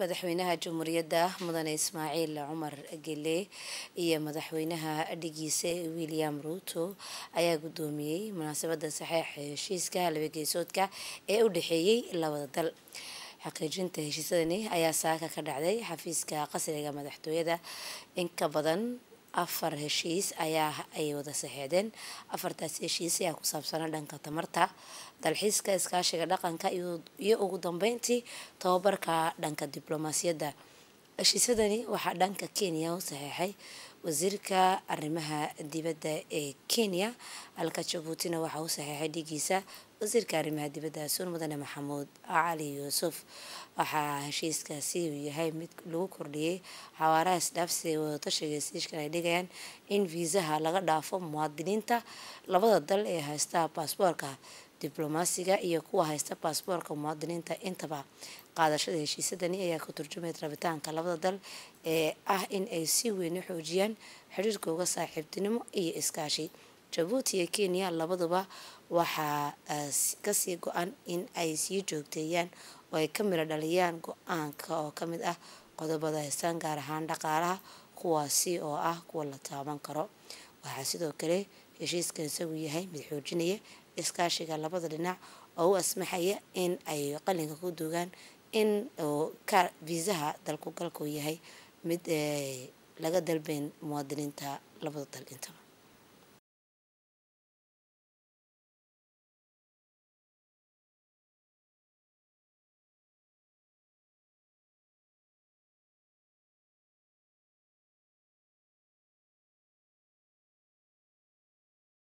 madaxweynaha jamhuuriyadda mudane ismaaciil cumar gele iyo madaxweynaha dhigiisa william ruuto ayaa guddoomiyey munaasabada saxeix heshiiska labageysoodka ee u dhexeeyey labada dal xaqiijinta heshiisadani ayaa saaka ka dhacday xafiiska qasriga madaxtooyada inka badan afar heshiis ayaa ay wada saxeedeen afartaas heshiis ayaa ku saabsana dhanka tamarta dalxiiska iskaashiga dhaqanka iyo ugu dambeyntii tababarka dhanka diblomaasiyadda heshiisadani waxaa dhanka kenya u saxeexay wasiirka arrimaha dibadda ee kenya halka jabuutina waxaa u saxeexay dhigiisa wasiirka arrimaha dibadda suun mudane maxamuud cali yuusuf waxaa heshiiskaasi uu yahay mid lagu kordhiyey xawaaraha isdhaafsiga wadatashiga heshiiskan ay dhigayaan in viisaha laga dhaafo muwaadiniinta labada dal ee haystaa baasboorka diblomaasiga iyo kuwa haysta baasboorka muwaadiniinta intaba qaadashada heshiisadani ayaa ku turjumaya rabitaanka labada dal ee ah in ay si weyn u xoojiyaan xiriirkooga saaxiibtinimo iyo iskaashi jabuuti iyo kenya labaduba waxaa eh, kasii go-an in ay sii joogteeyaan oo ay ka mila dhaliyaan go-aanka oo kamid ah qodobada haystaan gaar ahaan dhaqaalaha kuwaasi oo ah kuwa la taaban karo waxaa sidoo kale heshiiskan isagu yahay mid xoojinaya iskaashiga labada dhinac oo u asmaxaya in ay qalinka ku duugaan in viisaha dalku galku yahay mid eh, laga dalbeyn muwaadiniinta labada dal intaba